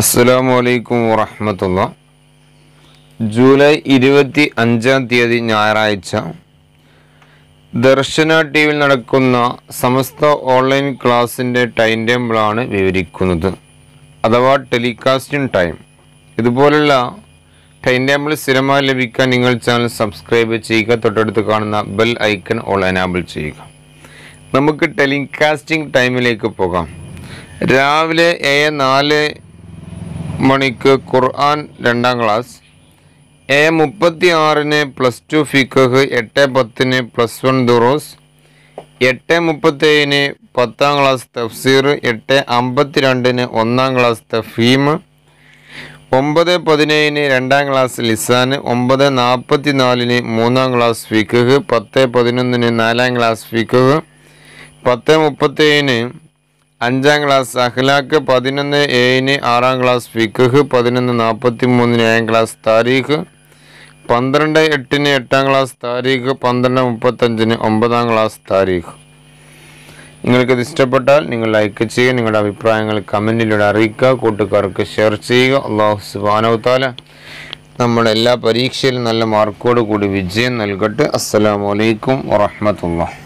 അസ്സലാമു അലൈക്കും വറഹമത്തുള്ള ജൂലൈ ഇരുപത്തി അഞ്ചാം തീയതി ഞായറാഴ്ച ദർശന ടി വിയിൽ നടക്കുന്ന സമസ്ത ഓൺലൈൻ ക്ലാസിൻ്റെ ടൈം ടേബിളാണ് വിവരിക്കുന്നത് അഥവാ ടെലികാസ്റ്റിംഗ് ടൈം ഇതുപോലുള്ള ടൈം ടേബിൾ സ്ഥിരമായി ലഭിക്കാൻ നിങ്ങൾ ചാനൽ സബ്സ്ക്രൈബ് ചെയ്യുക തൊട്ടടുത്ത് കാണുന്ന ബെൽ ഐക്കൺ ഓൾ എനാബിൾ ചെയ്യുക നമുക്ക് ടെലികാസ്റ്റിംഗ് ടൈമിലേക്ക് പോകാം രാവിലെ ഏഴ് നാല് മണിക്ക് ഖുർആൻ രണ്ടാം ക്ലാസ് എ മുപ്പത്തി ആറിന് പ്ലസ് ടു ഫിക്കഹ് എട്ട് പത്തിന് പ്ലസ് വൺ ദുറോസ് എട്ട് മുപ്പത്തേഴിന് പത്താം ക്ലാസ് തഫ്സീർ എട്ട് അമ്പത്തിരണ്ടിന് ഒന്നാം ക്ലാസ് തഫീം ഒമ്പത് പതിനേഴിന് രണ്ടാം ക്ലാസ് ലിസാൻ ഒമ്പത് നാൽപ്പത്തി നാലിന് മൂന്നാം ക്ലാസ് ഫിക്കഹ് പത്ത് പതിനൊന്നിന് നാലാം ക്ലാസ് ഫിക്കഹ് പത്ത് മുപ്പത്തേഴിന് അഞ്ചാം ക്ലാസ് അഖ്ലാഖ് പതിനൊന്ന് ഏഴിന് ആറാം ക്ലാസ് ഫിഖ് പതിനൊന്ന് നാൽപ്പത്തി മൂന്നിന് ഏഴാം ക്ലാസ് താരീഖ് പന്ത്രണ്ട് എട്ടിന് എട്ടാം ക്ലാസ് താരീഖ് പന്ത്രണ്ട് മുപ്പത്തഞ്ചിന് ഒമ്പതാം ക്ലാസ് താരീഖ് നിങ്ങൾക്കിത് ഇഷ്ടപ്പെട്ടാൽ നിങ്ങൾ ലൈക്ക് ചെയ്യുക നിങ്ങളുടെ അഭിപ്രായങ്ങൾ കമൻറ്റിലൂടെ അറിയിക്കുക കൂട്ടുകാർക്ക് ഷെയർ ചെയ്യുക അള്ളാഹു സുബാനവത്താല നമ്മുടെ എല്ലാ പരീക്ഷയിലും നല്ല മാർക്കോട് കൂടി വിജയം നൽകട്ടെ അസ്സാം വലൈക്കും വാഹമത്തല്ല